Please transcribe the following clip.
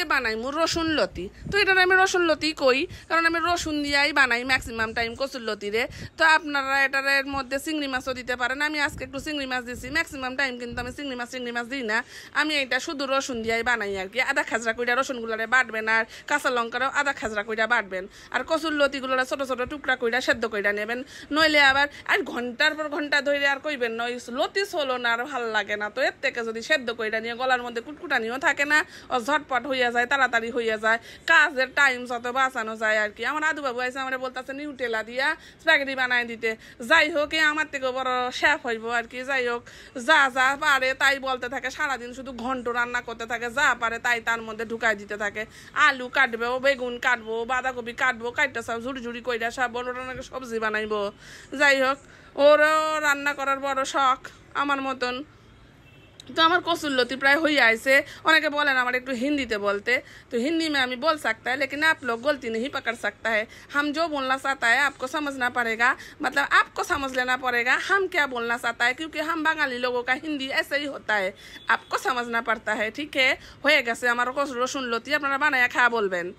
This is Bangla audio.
আজকে বানাইমু রসুন লতি তো এটা আমি রসুন লতি কই কারণ আমি রসুন দিয়াই বানাই ম্যাক্সিমাম টাইম কচুর লতিরে তো আপনারা এটার মধ্যে চিংড়ি মাছও দিতে পারেন আমি আজকে একটু চিংড়ি মাছ দিছি ম্যাক্সিমাম টাইম কিন্তু আমি চিংড়ি মাছ চিংড়ি মাছ দিই না আমি এটা শুধু রসুন দিয়াই বানাই আর কি আদা খাজরা কইটা রসুনগুলারে বাটবেন আর কাঁচা লঙ্কারও আদা খাজরা কইটা বাটবেন আর কচুর লতিগুলোরে ছোটো ছোটো টুকরা কইটা সেদ্ধ কইটা নেবেন নইলে আবার আর ঘন্টার পর ঘন্টা ধরে আর কইবেন নয় লতি চলো না আর ভাল লাগে না তো এর থেকে যদি সেদ্ধ কইটা নিয়ে গলার মধ্যে কুটকুটানিও থাকে না ও ঝটপট হইয়া হইয়া যায় তাড়াতাড়ি হইয়া যায় কাজের টাইম যত বাঁচানো যায় আর কি আমার আদু বাবু আছে আমার বলতেছে নিউটেলা দিয়া স্প্যাগেটি বানাই দিতে যাই হোক এ আমার থেকে বড় শেফ হইব আর কি যাই হোক যা যা পারে তাই বলতে থাকে সারাদিন শুধু ঘন্ট রান্না করতে থাকে যা পারে তাই তার মধ্যে ঢুকাই দিতে থাকে আলু কাটবে বেগুন কাটবো বাঁধাকপি কাটবো কাটতে সব ঝুড়ি কইরা সব বড় সবজি বানাইবো যাই হোক ওরও রান্না করার বড় শখ আমার মতন কিন্তু আমার কসুল্লতি প্রায় হয়ে আইসে অনেকে বলেন हमारे একটু हिंदी ते बोलते तो हिंदी में हमें बोल सकता है लेकिन आप लोग गलती नहीं पकड़ सकता है हम जो बोलना चाहता है आपको समझना पड़ेगा मतलब आपको समझ लेना पड़ेगा हम क्या बोलना चाहता है क्योंकि हम बंगाली लोगों का हिंदी ऐसे ही होता है आपको समझना पड़ता है ठीक है होएगा से हमारे को सुन लोती अपना बनाया खा बोलबें